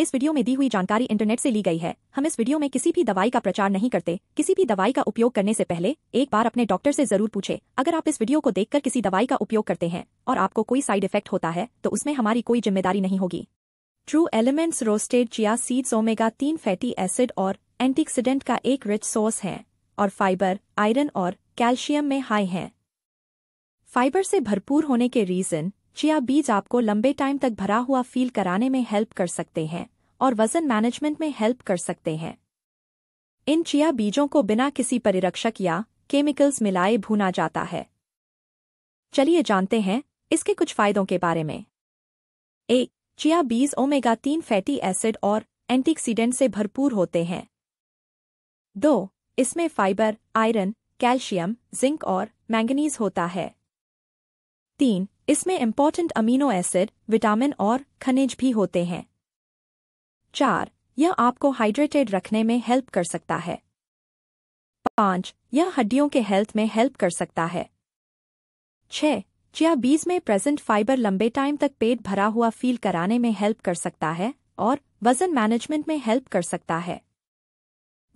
इस वीडियो में दी हुई जानकारी इंटरनेट से ली गई है हम इस वीडियो में किसी भी दवाई का प्रचार नहीं करते किसी भी दवाई का उपयोग करने से पहले एक बार अपने डॉक्टर से जरूर पूछे अगर आप इस वीडियो को देखकर किसी दवाई का उपयोग करते हैं और आपको कोई साइड इफेक्ट होता है तो उसमें हमारी कोई जिम्मेदारी नहीं होगी true elements roasted chia seeds omega तीन फैटी एसिड और एंटीक्सीडेंट का एक रिच सोर्स है और फाइबर आयरन और कैल्शियम में हाई है फाइबर से भरपूर होने के रीजन चिया बीज आपको लंबे टाइम तक भरा हुआ फील कराने में हेल्प कर सकते हैं और वजन मैनेजमेंट में हेल्प कर सकते हैं इन चिया बीजों को बिना किसी परिरक्षक या केमिकल्स मिलाए भुना जाता है चलिए जानते हैं इसके कुछ फायदों के बारे में एक चिया बीज ओमेगा तीन फैटी एसिड और एंटीक्सीडेंट से भरपूर होते हैं दो इसमें फाइबर आयरन कैल्शियम जिंक और मैंगनीज होता है तीन इसमें इम्पोर्टेंट अमीनो एसिड विटामिन और खनिज भी होते हैं चार यह आपको हाइड्रेटेड रखने में हेल्प कर सकता है पांच यह हड्डियों के हेल्थ में हेल्प कर सकता है छः चिया बीज में प्रेजेंट फाइबर लंबे टाइम तक पेट भरा हुआ फील कराने में हेल्प कर सकता है और वजन मैनेजमेंट में हेल्प कर सकता है